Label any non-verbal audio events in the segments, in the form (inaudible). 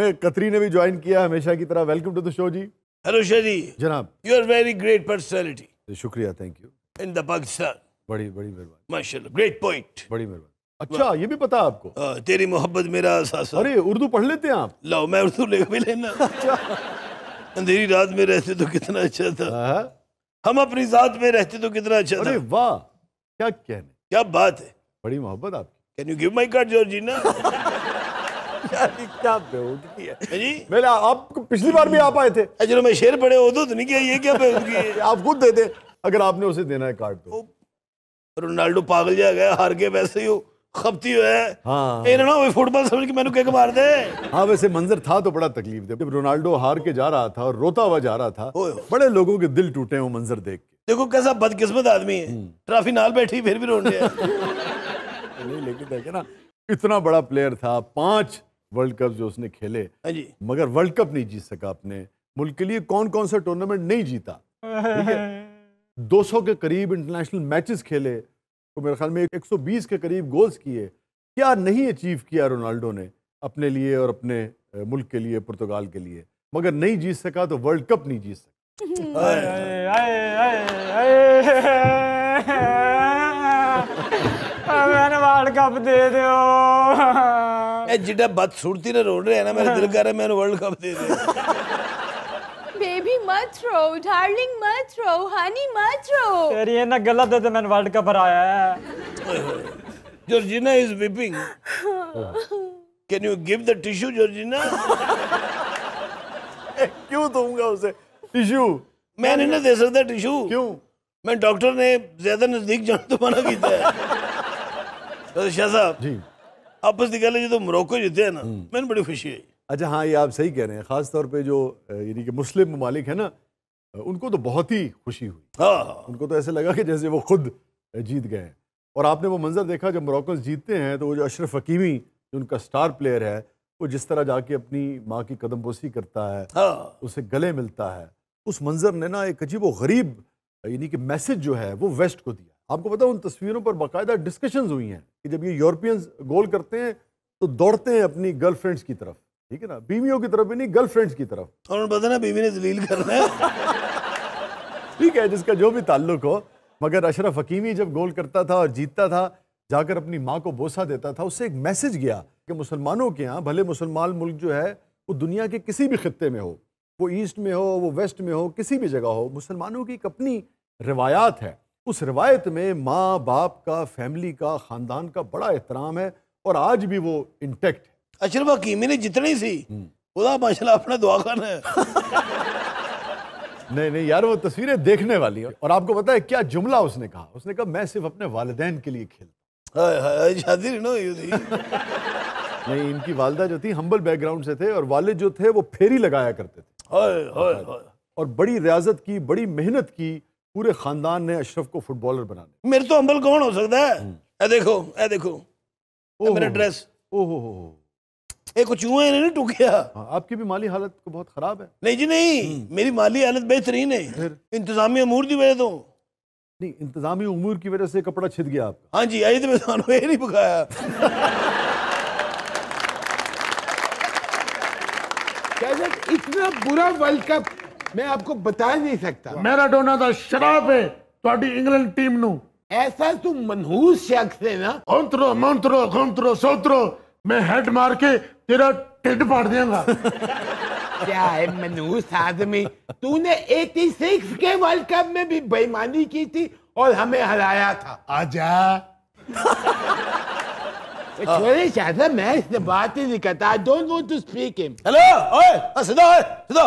में कतरी ने भी ज्वाइन किया हमेशा की तरह वेलकम टू द शो जी हेलो शरी जनाब you are very great personality शुक्रिया thank you in the Pakistan बड़ी बड़ी मेहरबानी माशाल्लाह ग्रेट पॉइंट बड़ी मेहरबानी अच्छा ये भी पता आपको आ, तेरी मोहब्बत मेरा सासा अरे उर्दू पढ़ लेते हैं आप लाओ मैं उर्दू ले भी लेना (laughs) अच्छा अंधेरी रात में रहते तो कितना अच्छा था आ? हाँ, हाँ। हम अपनी जात में रहते तो कितना अच्छा अरे वाह क्या कहने क्या बात है बड़ी मोहब्बत आपकी can you give my card Georgina क्या बेवकूफी है मैंने आप पिछली बार भी आप आए थे जो मैं शेर पड़े हो तो नहीं किया ये क्या बेवकूफी है आप खुद दे दे अगर आपने उसे देना है कार्ड तो रोनाल्डो पागल जा गया हार के वैसे ही हो खपती है हाँ ये ना फुटबॉल समझ के मैंने मार दे हाँ वैसे मंजर था तो बड़ा तकलीफ दे जब रोनाल्डो हार के जा रहा था और रोता हुआ जा रहा था बड़े लोगों के दिल टूटे वो मंजर देख के देखो कैसा बदकिस्मत आदमी है हम्म। ट्रॉफी नाल बैठी फिर भी रोने (laughs) नहीं लेकिन देखे ना इतना बड़ा प्लेयर था पांच वर्ल्ड कप जो उसने खेले मगर वर्ल्ड कप नहीं जीत सका अपने मुल्क के लिए कौन कौन सा टूर्नामेंट नहीं जीता दो सौ के करीब इंटरनेशनल मैचेस खेले तो मेरे ख्याल में 120 के करीब गोल्स किए क्या नहीं अचीव किया रोनाल्डो ने अपने लिए और अपने मुल्क के लिए पुर्तगाल के लिए मगर नहीं जीत सका तो वर्ल्ड कप नहीं जीत सका मैंने वर्ल्ड कप दे दो ਐ ਜਿਹੜਾ ਬਦਸੂਰਤੀ ਨਾਲ ਰੋੜ ਰਿਹਾ ਨਾ ਮੇਰਾ ਦਿਲ ਕਰ ਰਿਹਾ मैंने वर्ल्ड कप दे दे बेबी मत रो डार्लिंग मत रो हनी मत रो तेरी है ना गलत है तो मैंने वर्ल्ड कप आया है Georgina is weeping can you give the tissue Georgina क्यों दूंगा उसे टिश्यू मैं नहीं ना दे सकता टिश्यू क्यों मैं डॉक्टर ने ज्यादा नजदीक जाने तो मना किया है (laughs) तो शाह साहब जी आपस की गल तो मोरको जीते हैं ना हम्म। मैंने बड़ी खुशी हुई अच्छा हाँ ये आप सही कह रहे हैं ख़ास तौर पे जो यानी कि मुस्लिम ममालिक है ना उनको तो बहुत ही खुशी हुई हाँ हाँ उनको तो ऐसे लगा कि जैसे वो खुद जीत गए हैं और आपने वो मंजर देखा जब मोरक्कन जीतते हैं तो वो जो अशरफ हकीमी जो उनका स्टार प्लेयर है वो जिस तरह जाके अपनी माँ की कदम बोसी करता है हाँ। उसे गले मिलता है उस मंजर ने ना एक अजीब व गरीब यानी कि मैसेज जो है वो वेस्ट को दिया आपको पता उन तस्वीरों पर बाकायदा डिस्कशंस हुई हैं कि जब ये यूरोपियंस गोल करते हैं तो दौड़ते हैं अपनी गर्लफ्रेंड्स की तरफ ठीक है ना बीवियों की तरफ भी नहीं गर्लफ्रेंड्स की तरफ और तो पता ना बीवी ने जलील करना है (laughs) ठीक है जिसका जो भी ताल्लुक हो मगर अशरफ हकीमी जब गोल करता था और जीतता था जाकर अपनी माँ को बोसा देता था उससे एक मैसेज गया कि मुसलमानों के यहाँ भले मुसलमान मुल्क जो है वो दुनिया के किसी भी खत्े में हो वो ईस्ट में हो वो वेस्ट में हो किसी भी जगह हो मुसलमानों की एक अपनी रवायात है उस रिवायत में माँ बाप का फैमिली का ख़ानदान का बड़ा एहतराम है और आज भी वो इंटेक्ट है अशरफ हकीमी ने जितनी सी हम्म। खुदा माशा अपना दुआ खाना है (laughs) नहीं नहीं यार वो तस्वीरें देखने वाली है और आपको पता है क्या जुमला उसने कहा उसने कहा मैं सिर्फ अपने वाले के लिए खेलता नहीं (laughs) नहीं इनकी वालदा जो थी हम्बल बैकग्राउंड से थे और वाले जो थे वो फेरी लगाया करते थे और बड़ी रियाजत की बड़ी मेहनत की पूरे खानदान ने अशरफ को फुटबॉलर बना दिया मेरे तो अम्बल कौन हो सकता है हम्म। ए देखो ए देखो मेरा ड्रेस ओहो हो एक कुछ यूं इन्होंने टूकिया हाँ, आपकी भी माली हालत को तो बहुत खराब है नहीं जी नहीं हम्म। मेरी माली हालत बेहतरीन है इंतजामी अमूर की वजह तो नहीं इंतजामी उमूर की वजह से कपड़ा छिद गया आपका हाँ जी आई तो मैं ये नहीं पकाया इतना बुरा वर्ल्ड कप ਮੈਂ ਆਪਕੋ ਬਤਾ ਨਹੀਂ ਸਕਦਾ ਮੈਰਾਡੋਨਾ ਦਾ शराब है ਤੁਹਾਡੀ इंग्लैंड टीम ਨੂੰ ऐसा ਤੂੰ मनहूस शख्स है ना ਹੰਤਰੋ मंत्रो खंत्रो सोत्रो मैं हेड मार के तेरा टिड फाड़ देगा (laughs) क्या है मनहूस आदमी तूने 86 के वर्ल्ड कप में भी बेईमानी की थी और हमें हराया था आजा (laughs) छोरे शायद मैं इससे बात ही नहीं करता I don't want to speak him hello ओए सीधा ओए सीधा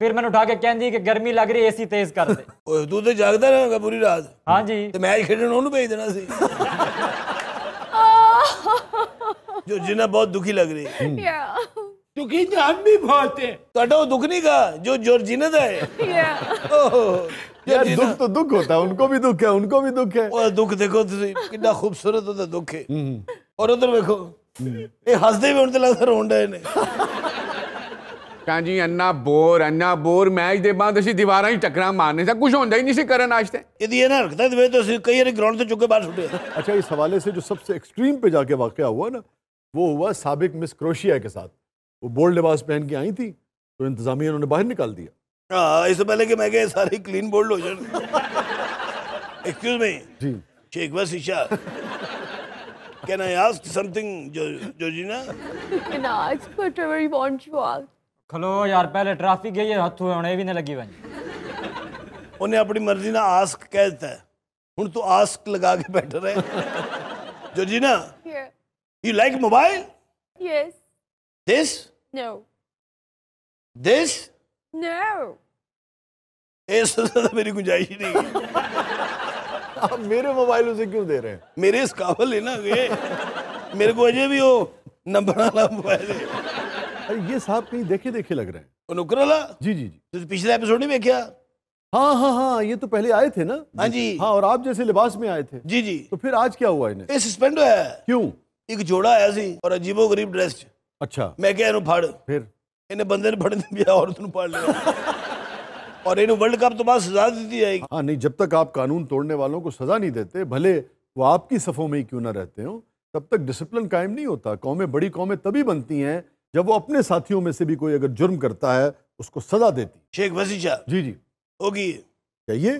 फिर मैं उठा के कहती कि गर्मी लग रही ए तेज कर (laughs) तू तो जागता रहेगा पूरी रात हाँ जी तो मैच खेलने भेज देना (laughs) जो जिन्हें बहुत दुखी लग रही दुखी जान भी बहुत है तो दुख नहीं का जो जोरजीना है yeah. ओ, दुख तो दुख होता है उनको भी दुख है उनको भी दुख है और दुख देखो कि खूबसूरत होता दुख है हम्म। और उधर देखो हम्म। ये हंसते भी उनते लगता रोन रहे ਭੈਣ ਜੀ ਅੰਨਾ ਬੋਰ ਅੰਨਾ ਬੋਰ ਮੈਚ ਦੇ ਬਾਅਦ ਅਸੀਂ ਦੀਵਾਰਾਂ ਹੀ ਟਕਰਾਂ ਮਾਰਨੇ ਸਾ ਕੁਝ ਹੁੰਦਾ ਹੀ नहीं ਸੀ ਕਰਨ आज तक ना रखता तो वे कई अरे ग्राउंड से चुके बाहर छुटे अच्छा इस हवाले से जो सबसे एक्सट्रीम पे जाके वाक़ हुआ ना वो हुआ सबक मिस क्रोशिया के साथ वो बोल्ड लिबास पहन के आई थी तो इंतजामिया उन्होंने बाहर निकाल दिया इससे पहले कि मैं गए सारे क्लीन बोल्ड हो जाए एक्सक्यूज मी जी शेखवा शीशा कैन आई आस्क समथिंग जो जो जी ना you can ask whatever you want to खलो यार पहले ट्रैफिक गई है हाथ हुए भी नहीं लगी भाई उन्हें अपनी मर्जी ना आस्क कह दिता है हूं तू आस्क लगा के बैठ रहे जो जी ना you like mobile this this मेरी गुंजाइश नहीं आप मेरे मोबाइल उसे क्यों दे रहे हैं मेरे इस काबल लेना गए मेरे को अजय भी हो नंबर वाला मोबाइल है अरे ये साहब कहीं देखे देखे लग रहे हैं नुकरला जी जी जी तो पिछले एपिसोड में क्या हाँ हाँ हाँ ये तो पहले आए थे ना हाँ जी हाँ और आप जैसे लिबास में आए थे जी जी तो फिर आज क्या हुआ इन्हें सस्पेंड है क्यों एक जोड़ा है सी और अजीबो गरीब ड्रेस अच्छा मैं क्या इन्हों फाड़ फिर इन्हें बंदे ने फड़ दिया और तुम फाड़ लिया (laughs) और इन्हें वर्ल्ड कप तो बाद सजा दी जाएगी हाँ नहीं जब तक आप कानून तोड़ने वालों को सजा नहीं देते भले वो आपकी सफ़ों में ही क्यों ना रहते हो तब तक डिसिप्लिन कायम नहीं होता कौमें बड़ी कौमें तभी बनती हैं जब वो अपने साथियों में से भी कोई अगर जुर्म करता है उसको सजा देती शेख वसीशा जी जी होगी क्या ये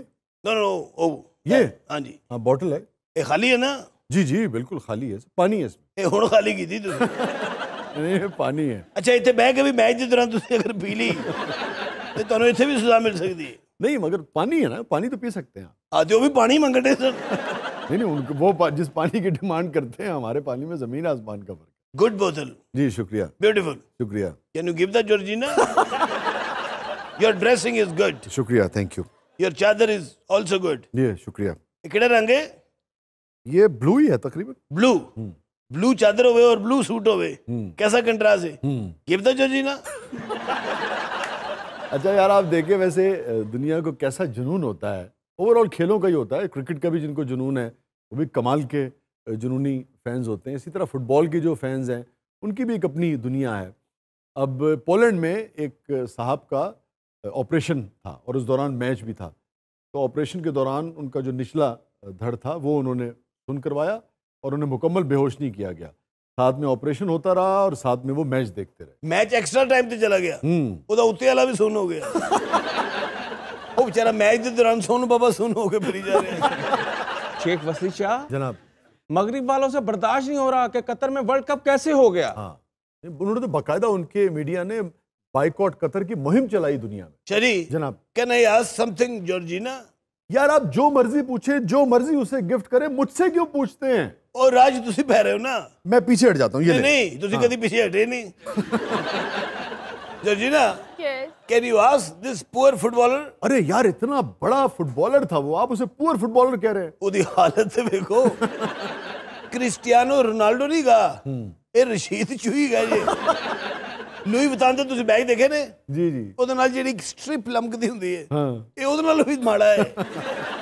नो नो ओ ये हाँ जी हाँ बॉटल है ये खाली है ना जी जी बिल्कुल खाली है पानी है इसमें ये खाली की थी तो (laughs) नहीं पानी है अच्छा इतने बह के भी मैच के तरह तुझे अगर पी ली तो तुम इतने भी सजा मिल सकती है नहीं मगर पानी है ना पानी तो पी सकते हैं आज जो हाँ, भी पानी मंगते सर (laughs) नहीं नहीं उनको वो पा, जिस पानी की डिमांड करते हैं हमारे पानी में ज़मीन आसमान का फर्क गुड बोतल जी शुक्रिया ब्यूटीफुल शुक्रिया can you give the Georgina your dressing is good शुक्रिया thank you your chadar is also good जी शुक्रिया इकड़े रंग है ये ब्लू ही है तकरीबन ब्लू ब्लू चादर होवे और ब्लू सूट होवे हम्म। कैसा कंट्रास्ट है गिव द जॉर्जिना अच्छा यार आप देखिए वैसे दुनिया को कैसा जुनून होता है ओवरऑल खेलों का ही होता है क्रिकेट का भी जिनको जुनून है वो भी कमाल के जुनूनी फैंस होते हैं इसी तरह फुटबॉल के जो फैंस हैं उनकी भी एक अपनी दुनिया है अब पोलैंड में एक साहब का ऑपरेशन था और उस दौरान मैच भी था तो ऑपरेशन के दौरान उनका जो निचला धड़ था वो उन्होंने सुन करवाया और उन्हें मुकम्मल बेहोश नहीं किया गया साथ में ऑपरेशन होता रहा और साथ में वो मैच देखते रहे मैच एक्स्ट्रा टाइम से चला गया ਉਹਦਾ हम्म। ਉੱਤੇ तो वाला भी सुन हो गया (laughs) वो बेचारा मैच के दौरान सुन बाबा सुन हो गए ਫਰੀ (laughs) मगरब वालों से बर्दाश्त नहीं हो रहा कि कतर में वर्ल्ड कप कैसे हो गया हाँ उन्होंने तो बाकायदा उनके मीडिया ने बाइकआउट कतर की मुहिम चलाई दुनिया में चली जनाब कैन आई आज समथिंग जॉर्जीना यार आप जो मर्जी पूछे जो मर्जी उसे गिफ्ट करें मुझसे क्यों पूछते हैं और राज तुसी बह रहे हो ना मैं पीछे हट जाता हूँ ये नहीं, नहीं तुसी हाँ। कभी पीछे हटे नहीं Georgina (laughs) can you ask this poor footballer अरे यार इतना बड़ा फुटबॉलर था वो आप उसे पुअर फुटबॉलर कह रहे हैं उदी तो हालत देखो क्रिस्टियानो रोनाल्डो नहीं कहा हम्म। ये रशीद चुही गए ये ਲੂਈ ਬਤਾਉਂਦੇ ਤੁਸੀਂ देखे ने? जी जी. ਜੀ नाल ਨਾਲ ਜਿਹੜੀ ਸਟ੍ਰਿਪ ਲਮਕਦੀ ਹੁੰਦੀ ਹੈ ये ਉਹਦੇ नाल भी ਮਾੜਾ है.